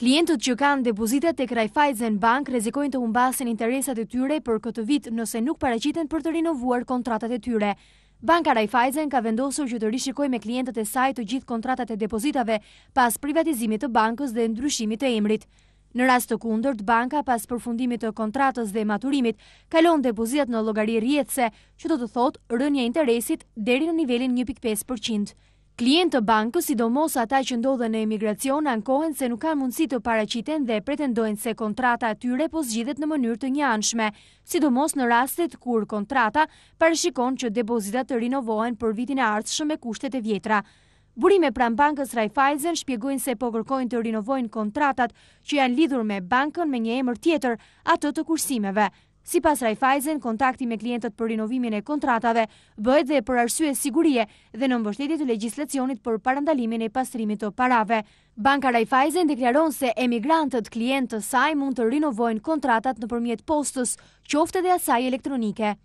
Klientët që kanë depozitet tek Raiffeisen Bank rrezikojnë të humbasin interesat e tyre për këtë vit nëse nuk paraqiten për të rinovuar kontratat e tyre. Banka Raiffeisen ka vendosur që të rishikoj me klientët e saj të gjithë kontratat e depozitave pas privatizimit të bankës dhe ndryshimit të emrit. Në rast të kundërt, banka pas përfundimit të kontratës dhe maturimit kalon depozitat në llogari rjetëse që do të thotë rënje interesit deri në nivelin 1.5%. Klientë të bankës, sidomos ata që ndodhe në emigracion, ankohen se nuk kanë mundësi të paracitën dhe pretendojnë se kontrata atyre po gjithet në mënyrë të anshme, sidomos në rastet kur kontrata parashikon që depozitat të rinovohen për vitin e ardhshëm e kushtet e vjetra. Burime pran bankës Raiffeisen shpjegojnë se po kërkojnë të rinovojnë kontratat që janë lidhur me bankën me një emër tjetër atë të kursimeve. Si pas Raiffeisen, kontakti me klientët për rinovimin e kontratave bëhet dhe për arsye sigurie dhe në mbështetit të legislacionit për parandalimin e pastrimit të parave. Banka Raiffeisen deklaron se emigrantët klientë të saj mund të rinovojnë kontratat në përmjet postës, qofte dhe asaj elektronike.